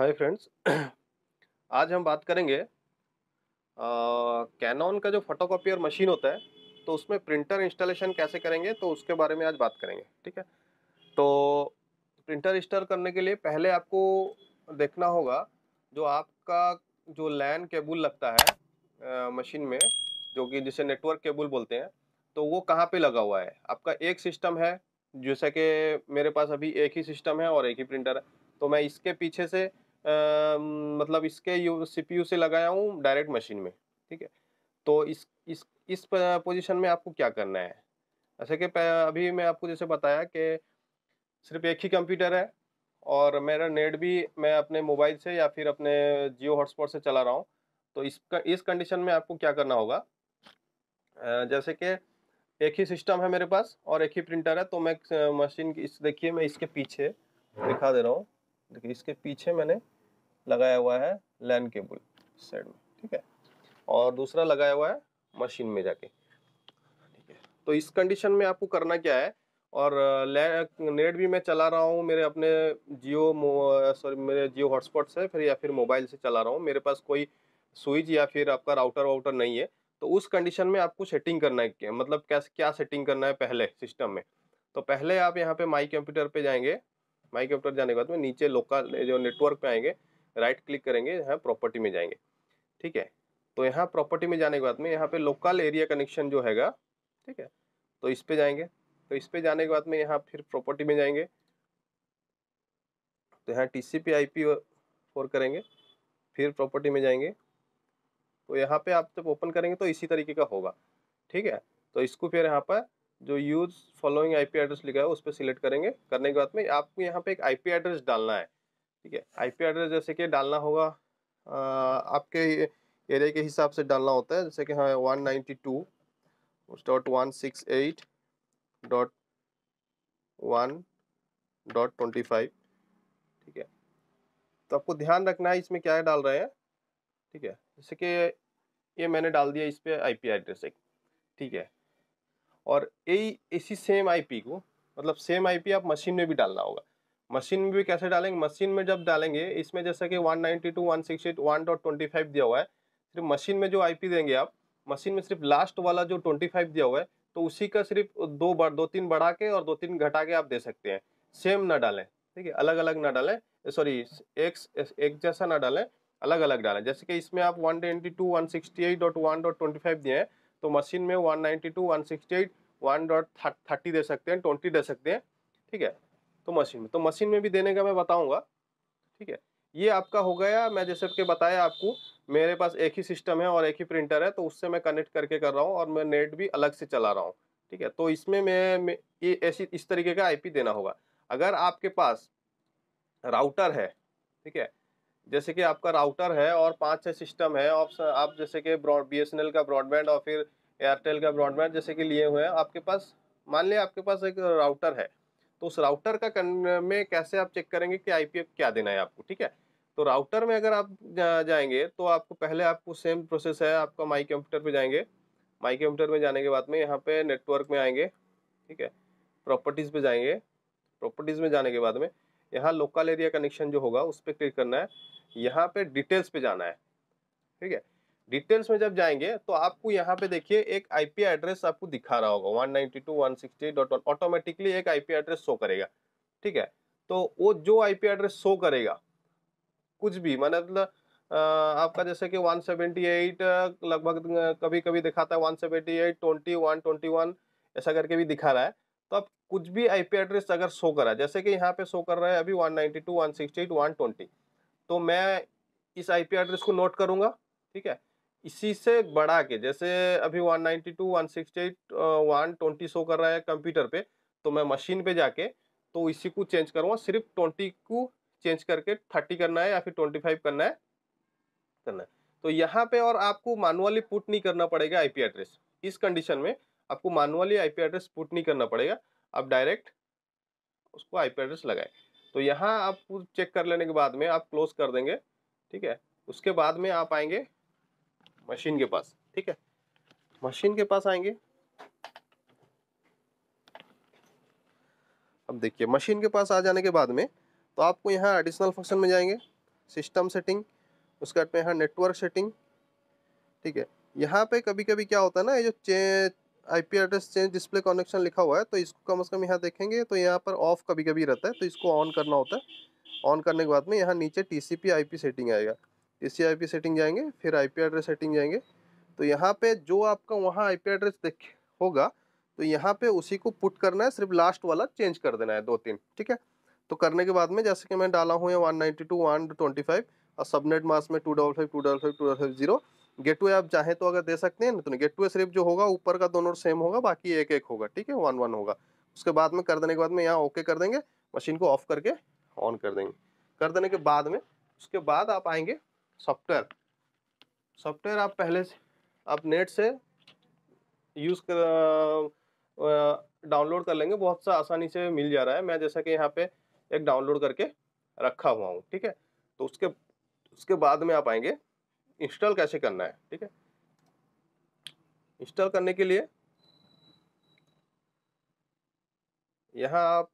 Hi friends आज हम बात करेंगे कैनॉन का जो फोटोकॉपियर मशीन होता है तो उसमें प्रिंटर इंस्टॉलेशन कैसे करेंगे तो उसके बारे में आज बात करेंगे ठीक है तो प्रिंटर इंस्टॉल करने के लिए पहले आपको देखना होगा जो आपका जो लैन केबल लगता है आ, मशीन में जो कि जिसे नेटवर्क केबल बोलते हैं तो वो कहाँ पर लगा हुआ है आपका एक सिस्टम है जैसे कि मेरे पास अभी एक ही सिस्टम है और एक ही प्रिंटर है तो मैं इसके पीछे से मतलब इसके यू सी से लगाया हूँ डायरेक्ट मशीन में ठीक है तो इस इस इस पोजीशन में आपको क्या करना है ऐसे कि अभी मैं आपको जैसे बताया कि सिर्फ एक ही कंप्यूटर है और मेरा नेट भी मैं अपने मोबाइल से या फिर अपने जियो हॉटस्पॉट से चला रहा हूँ तो इसका इस कंडीशन में आपको क्या करना होगा जैसे कि एक ही सिस्टम है मेरे पास और एक ही प्रिंटर है तो मैं मशीन की इस देखिए मैं इसके पीछे दिखा दे रहा हूँ देखिए इसके पीछे मैंने लगाया हुआ है लैन केबल साइड में ठीक है और दूसरा लगाया हुआ है मशीन में जाके ठीक है तो इस कंडीशन में आपको करना क्या है और नेट भी मैं चला रहा हूँ मेरे अपने जियो सॉरी मेरे जियो हॉटस्पॉट से फिर या फिर मोबाइल से चला रहा हूँ मेरे पास कोई स्विच या फिर आपका राउटर वाउटर नहीं है तो उस कंडीशन में आपको सेटिंग करना है मतलब कैसे क्या सेटिंग करना है पहले सिस्टम में तो पहले आप यहाँ पे माई कंप्यूटर पे जाएंगे माई ऑप्टर जाने के बाद में नीचे लोकल जो नेटवर्क पे आएंगे राइट क्लिक करेंगे यहाँ प्रॉपर्टी में जाएंगे ठीक है तो यहाँ प्रॉपर्टी में जाने के बाद में यहाँ पे लोकल एरिया कनेक्शन जो हैगा ठीक है तो इस पर जाएंगे तो इस पर जाने के बाद में यहाँ फिर प्रॉपर्टी में जाएंगे तो यहाँ T C P I P four करेंगे फिर प्रॉपर्टी में जाएंगे तो यहाँ पे आप जब ओपन करेंगे तो इसी तरीके का होगा ठीक है तो इसको फिर यहाँ पर जो यूज़ फॉलोइंग आईपी एड्रेस लिखा है उस पर सिलेक्ट करेंगे करने के बाद में आपको यहाँ पे एक आईपी एड्रेस डालना है ठीक है आईपी एड्रेस जैसे कि डालना होगा आ, आपके एरिया के हिसाब से डालना होता है जैसे कि हाँ one ninety two dot one six eight dot one dot twenty five ठीक है तो आपको ध्यान रखना है इसमें क्या डाल रहे हैं ठीक है जैसे कि ये मैंने डाल दिया इस पर आई एड्रेस एक ठीक है और यही इसी सेम आईपी को मतलब सेम आईपी आप मशीन में भी डालना होगा मशीन में भी कैसे डालेंगे मशीन में जब डालेंगे इसमें जैसा कि डॉट ट्वेंटी फाइव दिया हुआ है सिर्फ मशीन में जो आईपी देंगे आप मशीन में सिर्फ लास्ट वाला जो 25 दिया हुआ है तो उसी का सिर्फ दो बार दो तीन बढ़ा के और दो तीन घटा के आप दे सकते हैं सेम ना डालें ठीक है अलग अलग ना डालें सॉरी एक, एक जैसा ना डालें अलग अलग डालें जैसे कि इसमें आप one two one sixty eight dot dot twenty five दिए हैं तो मशीन में 192, 168, थर्टी दे सकते हैं 20 दे सकते हैं ठीक है तो मशीन में तो मशीन में भी देने का मैं बताऊँगा ठीक है ये आपका हो गया मैं जैसे कि बताया आपको मेरे पास एक ही सिस्टम है और एक ही प्रिंटर है तो उससे मैं कनेक्ट करके कर रहा हूँ और मैं नेट भी अलग से चला रहा हूँ ठीक है तो इसमें मैं ये ऐसी इस तरीके का आई देना होगा अगर आपके पास राउटर है ठीक है जैसे कि आपका राउटर है और पाँच छः सिस्टम है आप आप जैसे कि ब्रॉड बी का ब्रॉडबैंड और फिर एयरटेल का ब्रॉडबैंड जैसे कि लिए हुए हैं आपके पास मान लिया आपके पास एक राउटर है तो उस राउटर का में कैसे आप चेक करेंगे कि आई क्या देना है आपको ठीक है तो राउटर में अगर आप जा, जाएंगे तो आपको पहले आपको सेम प्रोसेस है आपका माई कंप्यूटर पर जाएंगे माई कंप्यूटर में जाने के बाद में यहाँ पे नेटवर्क में आएंगे ठीक है प्रॉपर्टीज़ पे जाएंगे प्रॉपर्टीज़ में जाने के बाद में यहाँ लोकल एरिया कनेक्शन जो होगा उस पर क्लिक करना है यहाँ पे डिटेल्स पे जाना है ठीक है डिटेल्स में जब जाएंगे तो आपको यहाँ पे देखिए एक आईपी एड्रेस आपको दिखा रहा होगा 192.168.1 ऑटोमेटिकली एक आईपी एड्रेस शो करेगा ठीक है तो वो जो आईपी एड्रेस शो करेगा कुछ भी मान मतलब आपका जैसे कि 178 लगभग कभी कभी दिखाता है वन 20 ऐसा करके भी दिखा रहा है तो आप कुछ भी आईपी एड्रेस अगर शो करा जैसे कि यहाँ पे शो कर रहा है अभी 192, 168, तो मैं इस आईपी एड्रेस को नोट करूँगा ठीक है इसी से बढ़ा के जैसे अभी 192, 168, 120 शो कर रहा है कंप्यूटर पे तो मैं मशीन पे जाके तो इसी को चेंज करूँगा सिर्फ ट्वेंटी को चेंज करके थर्टी करना है या फिर ट्वेंटी फाइव करना है करना है तो यहाँ पे और आपको मानुअली पुट नहीं करना पड़ेगा आईपी एड्रेस इस कंडीशन में आपको मानुअली आईपी एड्रेस पुट नहीं करना पड़ेगा आप डायरेक्ट उसको आईपी एड्रेस लगाए तो यहाँ आप चेक कर लेने के बाद में आप क्लोज कर देंगे ठीक है उसके बाद में आप आएंगे मशीन के पास ठीक है मशीन के पास आएंगे अब देखिए मशीन के पास आ जाने के बाद में तो आपको यहाँ एडिशनल फंक्शन में जाएंगे सिस्टम सेटिंग उसके बाद में यहाँ नेटवर्क सेटिंग ठीक है यहाँ पे कभी कभी क्या होता है ना ये जो IP address change display connection लिखा हुआ है तो इसको कम से कम यहाँ देखेंगे तो यहाँ पर ऑफ कभी कभी रहता है तो इसको ऑन करना होता है ऑन करने के बाद में यहाँ नीचे T C P I P setting आएगा T C I P setting जाएंगे फिर आई पी एड्रेस सेटिंग जाएंगे तो यहाँ पे जो आपका वहाँ आई पी एड्रेस देख होगा तो यहाँ पे उसी को पुट करना है सिर्फ लास्ट वाला चेंज कर देना है दो तीन ठीक है तो करने के बाद में जैसे कि मैं डाला हूँ one ninety two one twenty five और सबनेट मास में two double five two double five two double five zero gate two आप चाहें तो अगर दे सकते हैं ना तो गेट टू सिर्फ जो होगा ऊपर का दोनों सेम होगा बाकी एक एक होगा ठीक है वन वन होगा उसके बाद में कर देने के बाद में यहाँ ओके कर देंगे मशीन को ऑफ करके ऑन कर देंगे कर देने के बाद में उसके बाद आप आएंगे सॉफ्टवेयर सॉफ्टवेयर आप पहले से आप नेट से यूज़ कर डाउनलोड कर लेंगे बहुत सा आसानी से मिल जा रहा है मैं जैसा कि यहाँ पे एक डाउनलोड करके रखा हुआ हूँ ठीक है तो उसके उसके बाद में आप आएंगे इंस्टॉल कैसे करना है ठीक है इंस्टॉल करने के लिए यहाँ आप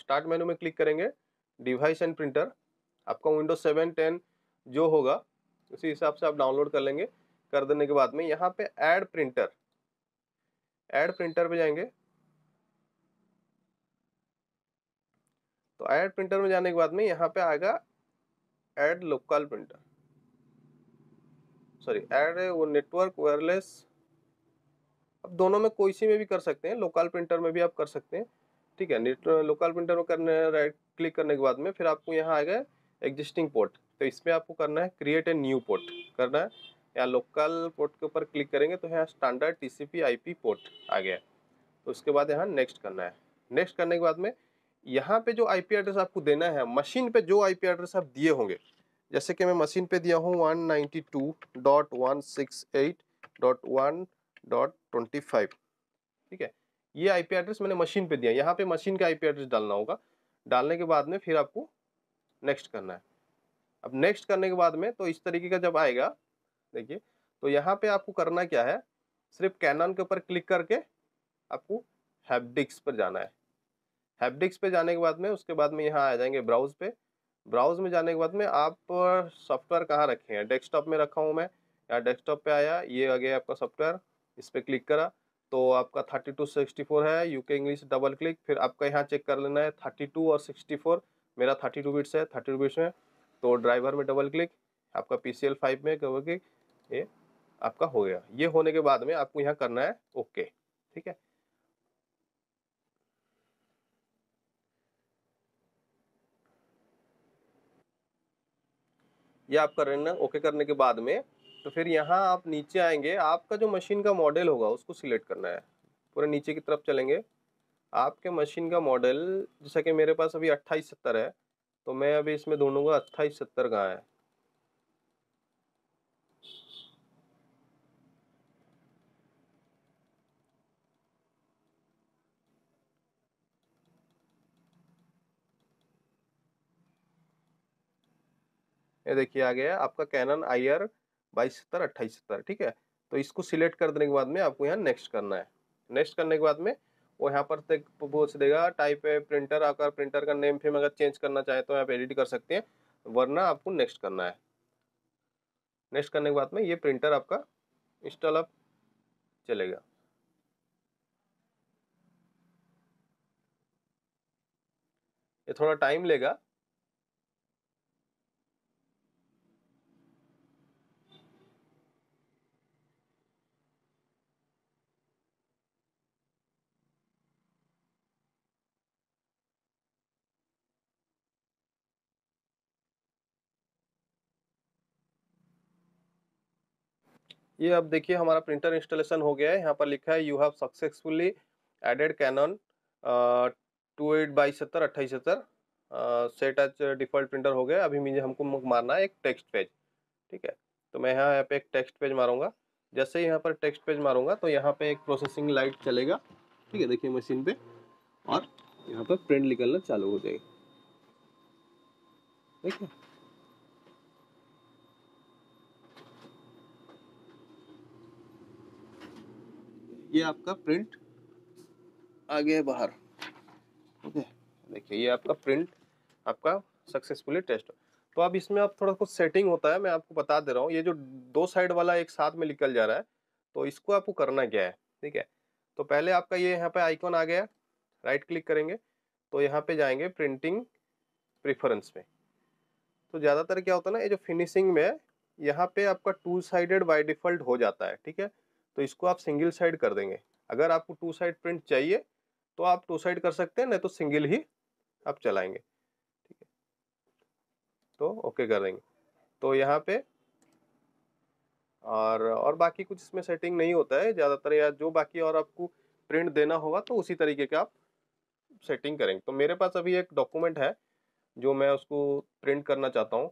स्टार्ट मेनू में क्लिक करेंगे डिवाइस एंड प्रिंटर आपका विंडोज सेवन टेन जो होगा उसी हिसाब से आप डाउनलोड कर लेंगे कर देने के बाद में यहाँ पे ऐड प्रिंटर ऐड प्रिंटर पे जाएंगे तो ऐड प्रिंटर में जाने के बाद में यहाँ पे आएगा add local printer sorry add वो नेटवर्क वायरलेस अब दोनों में कोई सी में भी कर सकते हैं लोकल प्रिंटर में भी आप कर सकते हैं ठीक है नेट लोकल प्रिंटर में करने राइट क्लिक करने के बाद में फिर आपको यहाँ आ गया एग्जिस्टिंग पोर्ट तो इसमें आपको करना है क्रिएट ए न्यू पोर्ट करना है यहाँ लोकल पोर्ट के ऊपर क्लिक करेंगे तो यहाँ स्टैंडर्ड टीसीपी आईपी पोर्ट आ गया तो उसके बाद यहाँ नेक्स्ट करना है नेक्स्ट करने के बाद में यहाँ पे जो आईपी एड्रेस आपको देना है मशीन पे जो आईपी एड्रेस आप दिए होंगे जैसे कि मैं मशीन पे दिया हूँ one one one ninety two dot dot dot six eight twenty five ठीक है ये आईपी एड्रेस मैंने मशीन पे दिया यहाँ पे मशीन का आईपी एड्रेस डालना होगा डालने के बाद में फिर आपको नेक्स्ट करना है अब नेक्स्ट करने के बाद में तो इस तरीके का जब आएगा देखिए तो यहाँ पे आपको करना क्या है सिर्फ कैनन के ऊपर क्लिक करके आपको हैपडिक्स पर जाना है हैपडिक्स पे जाने के बाद में उसके बाद में यहाँ आ जाएंगे ब्राउज पर ब्राउज में जाने के बाद में आप सॉफ्टवेयर कहाँ रखे हैं डेस्कटॉप में रखा हूँ मैं या डेस्कटॉप पे आया ये आ गया आपका सॉफ्टवेयर इस पर क्लिक करा तो आपका थर्टी टू सिक्सटी फोर है यूके इंग्लिश डबल क्लिक फिर आपका यहाँ चेक कर लेना है थर्टी टू और सिक्सटी फोर मेरा थर्टी टू बिट्स है थर्टी टू बिट्स में तो ड्राइवर में डबल क्लिक आपका पी सी एल फाइव में डबल क्लिक ये आपका हो गया ये होने के बाद में आपको यहाँ करना है ओके ठीक है ये आपका रन ओके करने के बाद में तो फिर यहाँ आप नीचे आएंगे आपका जो मशीन का मॉडल होगा उसको सिलेक्ट करना है पूरे नीचे की तरफ चलेंगे आपके मशीन का मॉडल जैसा कि मेरे पास अभी अट्ठाईस सत्तर है तो मैं अभी इसमें ढूंढूंगा अट्ठाईस सत्तर कहाँ है ये देखिए आ गया आपका कैनन आई आर बाईस सत्तर अट्ठाईस सत्तर ठीक है तो इसको सिलेक्ट कर देने के बाद में आपको यहाँ नेक्स्ट करना है नेक्स्ट करने के बाद में वो यहाँ पर पूछ देगा टाइप है प्रिंटर आकर प्रिंटर का नेम फेम अगर चेंज करना चाहे तो आप एडिट कर सकते हैं वरना आपको नेक्स्ट करना है नेक्स्ट करने के बाद में ये प्रिंटर आपका इंस्टॉल अप चलेगा ये थोड़ा टाइम लेगा ये अब देखिए हमारा प्रिंटर इंस्टॉलेशन हो गया है यहाँ पर लिखा है you have successfully added Canon two eight by सत्तर अट्ठाईस सत्तर सेट एच डिफ़ॉल्ट प्रिंटर हो गया अभी मुझे हमको मारना है एक टेक्स्ट पेज ठीक है तो मैं यहाँ यहाँ पे एक टेक्स्ट पेज मारूंगा जैसे ही यहाँ पर टेक्स्ट पेज मारूंगा तो यहाँ पे एक प्रोसेसिंग लाइट चलेगा ठीक है देखिए मशीन पे और यहाँ पर प्रिंट निकलना चालू हो जाएगा ठीक है ये आपका प्रिंट आ गया बाहर ओके देखिए ये आपका प्रिंट आपका सक्सेसफुली टेस्ट तो अब इसमें आप थोड़ा कुछ सेटिंग होता है मैं आपको बता दे रहा हूँ ये जो दो साइड वाला एक साथ में निकल जा रहा है तो इसको आपको करना क्या है ठीक है तो पहले आपका ये यहाँ पे आइकॉन आ गया राइट क्लिक करेंगे तो यहाँ पे जाएंगे प्रिंटिंग प्रिफरेंस में तो ज़्यादातर क्या होता है ना ये जो फिनिशिंग में यहाँ पे आपका टू साइडेड बाई डिफ़ॉल्ट हो जाता है ठीक है तो इसको आप सिंगल साइड कर देंगे अगर आपको टू साइड प्रिंट चाहिए तो आप टू साइड कर सकते हैं नहीं तो सिंगल ही आप चलाएंगे ठीक है तो ओके कर देंगे तो यहाँ पे और और बाकी कुछ इसमें सेटिंग नहीं होता है ज़्यादातर या जो बाकी और आपको प्रिंट देना होगा तो उसी तरीके का आप सेटिंग करेंगे तो मेरे पास अभी एक डॉक्यूमेंट है जो मैं उसको प्रिंट करना चाहता हूँ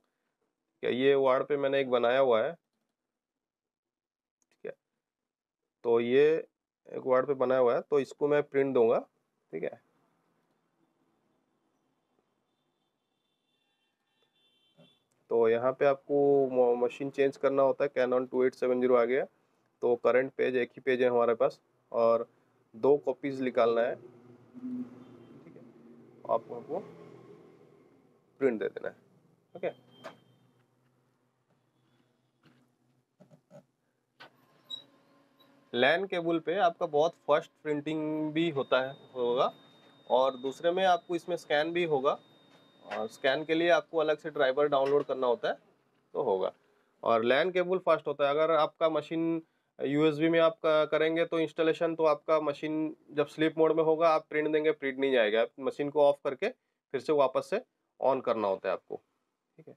क्या ये वार्ड पे मैंने एक बनाया हुआ है तो ये एक वर्ड पे बनाया हुआ है तो इसको मैं प्रिंट दूंगा ठीक है तो यहाँ पे आपको मशीन चेंज करना होता है Canon two eight seven zero आ गया तो करंट पेज एक ही पेज है हमारे पास और दो कॉपीज निकालना है ठीक है आपको आपको प्रिंट दे देना है ओके okay? लैन केबल पे आपका बहुत फर्स्ट प्रिंटिंग भी होता है होगा और दूसरे में आपको इसमें स्कैन भी होगा और स्कैन के लिए आपको अलग से ड्राइवर डाउनलोड करना होता है तो होगा और लैन केबल फास्ट होता है अगर आपका मशीन यूएसबी में आप करेंगे तो इंस्टॉलेशन तो आपका मशीन जब स्लीप मोड में होगा आप प्रिंट देंगे प्रिंट नहीं जाएगा मशीन को ऑफ करके फिर से वापस से ऑन करना होता है आपको ठीक है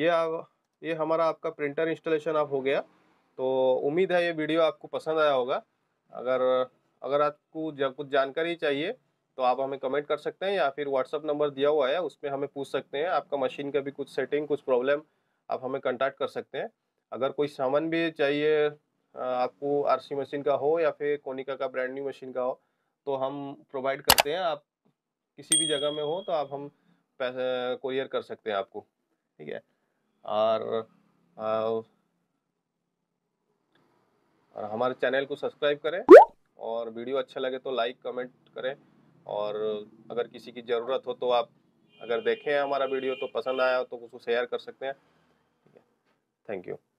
ये आप ये हमारा आपका प्रिंटर इंस्टॉलेशन आप हो गया तो उम्मीद है ये वीडियो आपको पसंद आया होगा अगर अगर आपको जब कुछ जानकारी चाहिए तो आप हमें कमेंट कर सकते हैं या फिर व्हाट्सअप नंबर दिया हुआ है उसमें हमें पूछ सकते हैं आपका मशीन का भी कुछ सेटिंग कुछ प्रॉब्लम आप हमें कॉन्टैक्ट कर सकते हैं अगर कोई सामान भी चाहिए आपको आर मशीन का हो या फिर कोनिका का ब्रांड न्यू मशीन का हो तो हम प्रोवाइड करते हैं आप किसी भी जगह में हो तो आप हम पैसे कोरियर कर सकते हैं आपको ठीक है और और हमारे चैनल को सब्सक्राइब करें और वीडियो अच्छा लगे तो लाइक कमेंट करें और अगर किसी की ज़रूरत हो तो आप अगर देखें हमारा वीडियो तो पसंद आया हो तो उसको शेयर कर सकते हैं थैंक यू